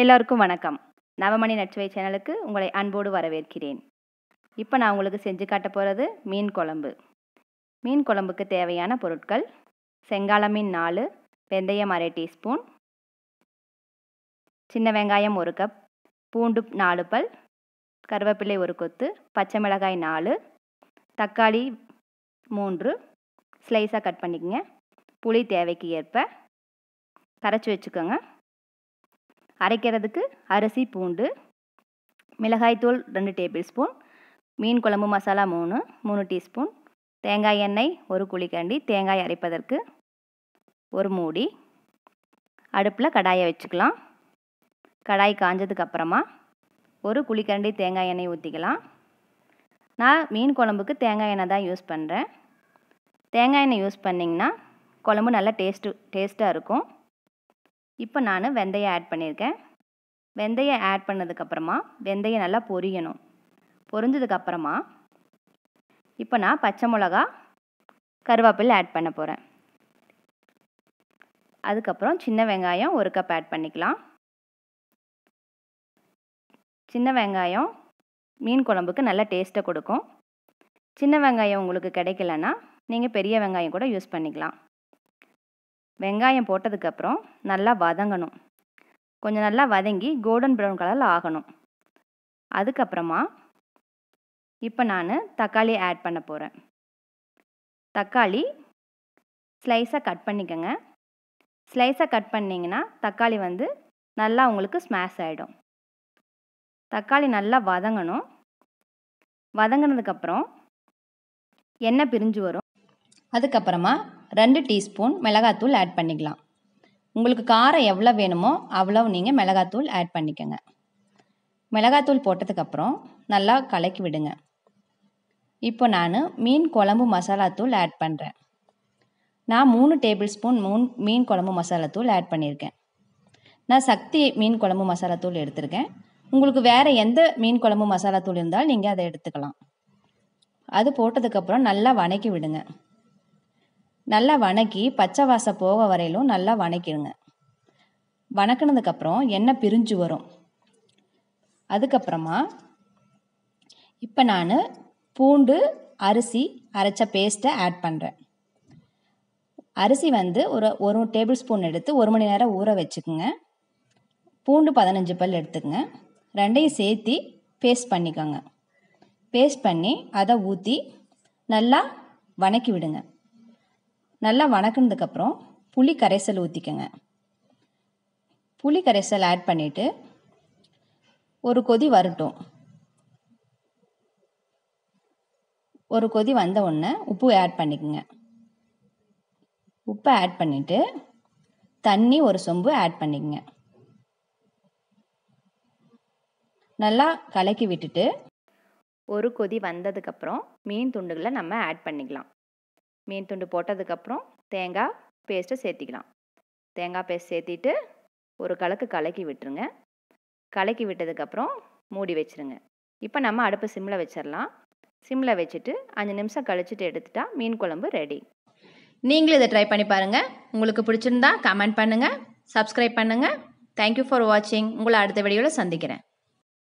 எல்லாருக்கும் வணக்கம் நவமணி நச்சுவை சேனலுக்கு உங்களை அன்போடு வரவேற்கிறேன் இப்போ நான் உங்களுக்கு செஞ்சு காட்ட போகிறது மீன் குழம்பு மீன் குழம்புக்கு தேவையான பொருட்கள் செங்கால மீன் நாலு வெந்தயம் அரை டீஸ்பூன் சின்ன வெங்காயம் ஒரு கப் பூண்டு நாலு பல் கருவேப்பிலை ஒரு கொத்து பச்சை மிளகாய் நாலு தக்காளி மூன்று ஸ்லைஸாக கட் பண்ணிக்கோங்க புளி தேவைக்கு ஏற்ப கரைச்சி வச்சுக்கோங்க அரைக்கிறதுக்கு அரிசி பூண்டு மிளகாய்த்தூள் ரெண்டு டேபிள் ஸ்பூன் மீன் குழம்பு மசாலா மூணு மூணு டீஸ்பூன் தேங்காய் எண்ணெய் ஒரு குழிக்காண்டி தேங்காய் அரைப்பதற்கு ஒரு மூடி அடுப்பில் கடாயை வச்சுக்கலாம் கடாய் அப்புறமா ஒரு குழிக்கரண்டி தேங்காய் எண்ணெய் ஊற்றிக்கலாம் நான் மீன் குழம்புக்கு தேங்காய் எண்ணெய் தான் யூஸ் பண்ணுறேன் தேங்காய் எண்ணெய் யூஸ் பண்ணிங்கன்னா குழம்பு நல்லா டேஸ்ட்டு டேஸ்ட்டாக இருக்கும் இப்போ நான் வெந்தயம் ஆட் பண்ணியிருக்கேன் வெந்தயம் ஆட் பண்ணதுக்கப்புறமா வெந்தயம் நல்லா பொரியணும் பொரிஞ்சதுக்கப்புறமா இப்போ நான் பச்சை மிளகா கருவேப்பிலை ஆட் பண்ண போகிறேன் அதுக்கப்புறம் சின்ன வெங்காயம் ஒரு கப் ஆட் பண்ணிக்கலாம் சின்ன வெங்காயம் மீன் குழம்புக்கு நல்ல டேஸ்ட்டை கொடுக்கும் சின்ன வெங்காயம் உங்களுக்கு கிடைக்கலன்னா நீங்கள் பெரிய வெங்காயம் கூட யூஸ் பண்ணிக்கலாம் வெங்காயம் போட்டதுக்கப்புறம் நல்லா வதங்கணும் கொஞ்சம் நல்லா வதங்கி கோல்டன் ப்ரௌன் கலரில் ஆகணும் அதுக்கப்புறமா இப்போ நான் தக்காளி ஆட் பண்ண போகிறேன் தக்காளி ஸ்லைஸாக கட் பண்ணிக்கோங்க ஸ்லைஸாக கட் பண்ணிங்கன்னா தக்காளி வந்து நல்லா உங்களுக்கு ஸ்மாஷ் ஆகிடும் தக்காளி நல்லா வதங்கணும் வதங்கினதுக்கப்புறம் எண்ணெய் பிரிஞ்சு வரும் அதுக்கப்புறமா ரெண்டு டீஸ்பூன் மிளகாத்தூள் ஆட் பண்ணிக்கலாம் உங்களுக்கு காரம் எவ்வளோ வேணுமோ அவ்வளவு நீங்கள் மிளகாத்தூள் ஆட் பண்ணிக்கோங்க மிளகாத்தூள் போட்டதுக்கப்புறம் நல்லா கலக்கி விடுங்க இப்போ நான் மீன் குழம்பு மசாலாத்தூள் ஆட் பண்ணுறேன் நான் மூணு டேபிள் ஸ்பூன் மூணு மீன் குழம்பு மசாலாத்தூள் ஆட் பண்ணியிருக்கேன் நான் சக்தி மீன் குழம்பு மசாலாத்தூள் எடுத்திருக்கேன் உங்களுக்கு வேறு எந்த மீன் குழம்பு மசாலாத்தூள் இருந்தாலும் நீங்கள் அதை எடுத்துக்கலாம் அது போட்டதுக்கப்புறம் நல்லா வணக்கி விடுங்க நல்லா வணக்கி பச்சை வாசம் போக வரையிலும் நல்லா வணக்கிடுங்க வணக்கினதுக்கப்புறம் எண்ணெய் பிரிஞ்சு வரும் அதுக்கப்புறமா இப்போ நான் பூண்டு அரிசி அரைச்ச பேஸ்ட்டை ஆட் பண்ணுறேன் அரிசி வந்து ஒரு ஒரு டேபிள் ஸ்பூன் எடுத்து ஒரு மணி நேரம் ஊற வச்சுக்கோங்க பூண்டு பதினஞ்சு பல் எடுத்துக்கோங்க ரெண்டையும் சேர்த்து பேஸ்ட் பண்ணிக்கோங்க பேஸ்ட் பண்ணி அதை ஊற்றி நல்லா வணக்கி விடுங்க நல்லா வணக்கினதுக்கப்புறம் புளி கரைசல் ஊற்றிக்கோங்க புளி கரைசல் ஆட் பண்ணிவிட்டு ஒரு கொதி வரட்டும் ஒரு கொதி வந்த உடனே உப்பு ஆட் பண்ணிக்கோங்க உப்பை ஆட் பண்ணிவிட்டு தண்ணி ஒரு சொம்பு ஆட் பண்ணிக்கோங்க நல்லா கலக்கி விட்டுட்டு ஒரு கொதி வந்ததுக்கப்புறம் மீன் துண்டுகளை நம்ம ஆட் பண்ணிக்கலாம் மீன் துண்டு போட்டதுக்கப்புறம் தேங்காய் பேஸ்ட்டை சேர்த்திக்கலாம் தேங்காய் பேஸ்ட் சேர்த்திட்டு ஒரு கலக்கு கலக்கி விட்டுருங்க கலக்கி விட்டதுக்கப்புறம் மூடி வச்சுருங்க இப்போ நம்ம அடுப்பு சிம்மில் வச்சிடலாம் சிம்மில் வச்சுட்டு அஞ்சு நிமிஷம் கழிச்சுட்டு எடுத்துட்டால் மீன் குழம்பு ரெடி நீங்களும் இதை ட்ரை பண்ணி பாருங்கள் உங்களுக்கு பிடிச்சிருந்தா கமெண்ட் பண்ணுங்கள் சப்ஸ்கிரைப் பண்ணுங்கள் தேங்க்யூ ஃபார் வாட்சிங் உங்களை அடுத்த வீடியோவில் சந்திக்கிறேன்